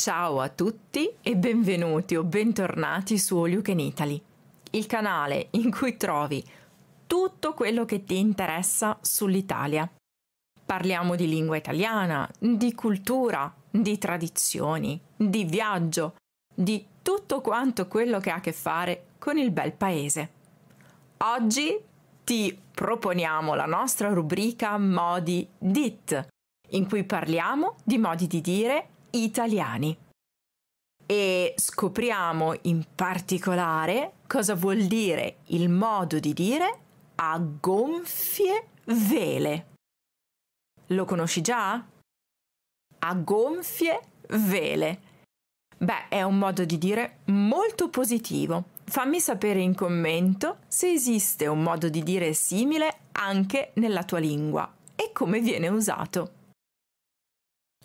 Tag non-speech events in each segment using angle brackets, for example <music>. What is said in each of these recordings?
Ciao a tutti e benvenuti o bentornati su All You Can Italy, il canale in cui trovi tutto quello che ti interessa sull'Italia. Parliamo di lingua italiana, di cultura, di tradizioni, di viaggio, di tutto quanto quello che ha a che fare con il bel paese. Oggi ti proponiamo la nostra rubrica Modi Dit, in cui parliamo di modi di dire italiani. E scopriamo in particolare cosa vuol dire il modo di dire a gonfie vele. Lo conosci già? A gonfie vele. Beh, è un modo di dire molto positivo. Fammi sapere in commento se esiste un modo di dire simile anche nella tua lingua e come viene usato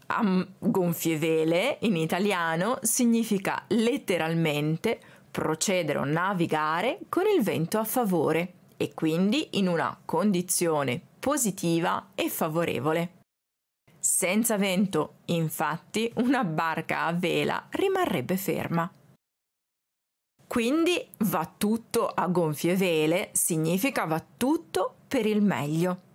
a gonfie vele in italiano significa letteralmente procedere o navigare con il vento a favore e quindi in una condizione positiva e favorevole. Senza vento, infatti, una barca a vela rimarrebbe ferma. Quindi va tutto a gonfie vele significa va tutto per il meglio.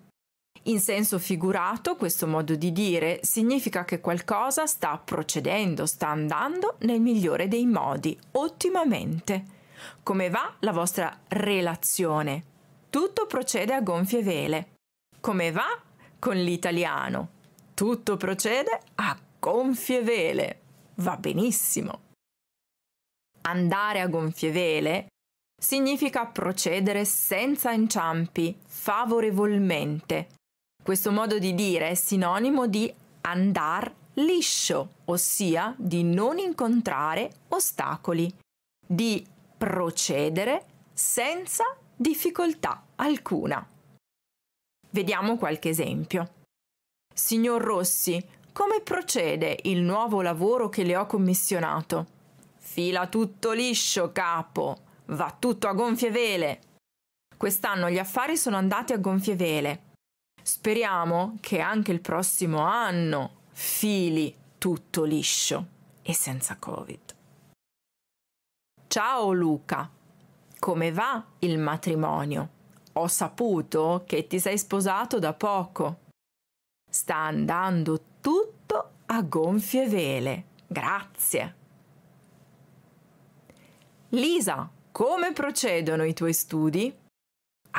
In senso figurato, questo modo di dire significa che qualcosa sta procedendo, sta andando nel migliore dei modi, ottimamente. Come va la vostra relazione? Tutto procede a gonfie vele. Come va con l'italiano? Tutto procede a gonfie vele. Va benissimo. Andare a gonfie vele significa procedere senza inciampi, favorevolmente, questo modo di dire è sinonimo di andar liscio, ossia di non incontrare ostacoli, di procedere senza difficoltà alcuna. Vediamo qualche esempio. Signor Rossi, come procede il nuovo lavoro che le ho commissionato? Fila tutto liscio, capo. Va tutto a gonfie vele. Quest'anno gli affari sono andati a gonfie vele. Speriamo che anche il prossimo anno fili tutto liscio e senza Covid. Ciao Luca, come va il matrimonio? Ho saputo che ti sei sposato da poco. Sta andando tutto a gonfie vele. Grazie. Lisa, come procedono i tuoi studi?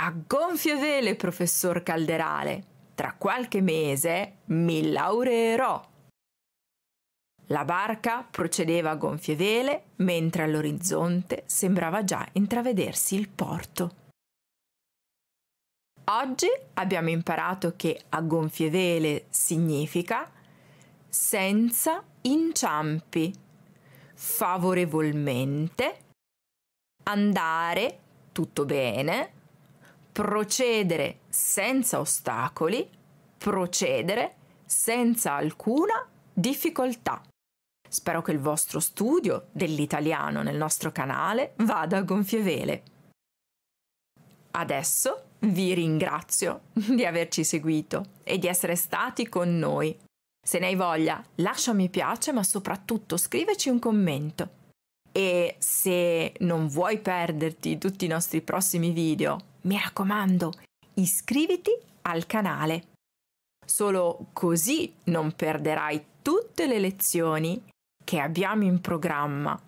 A gonfie vele, professor Calderale, tra qualche mese mi laureerò. La barca procedeva a gonfie vele, mentre all'orizzonte sembrava già intravedersi il porto. Oggi abbiamo imparato che a gonfie vele significa senza inciampi, favorevolmente, andare tutto bene, procedere senza ostacoli, procedere senza alcuna difficoltà. Spero che il vostro studio dell'italiano nel nostro canale vada a gonfie vele. Adesso vi ringrazio <laughs> di averci seguito e di essere stati con noi. Se ne hai voglia, lascia un mi piace, ma soprattutto scriveci un commento e se non vuoi perderti tutti i nostri prossimi video, mi raccomando, iscriviti al canale. Solo così non perderai tutte le lezioni che abbiamo in programma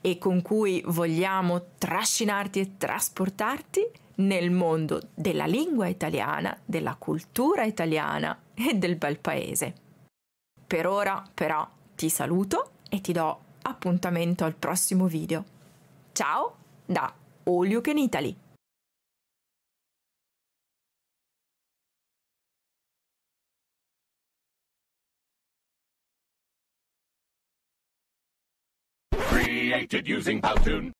e con cui vogliamo trascinarti e trasportarti nel mondo della lingua italiana, della cultura italiana e del bel paese. Per ora però ti saluto e ti do appuntamento al prossimo video. Ciao da All You Can Italy! Created using Powtoon.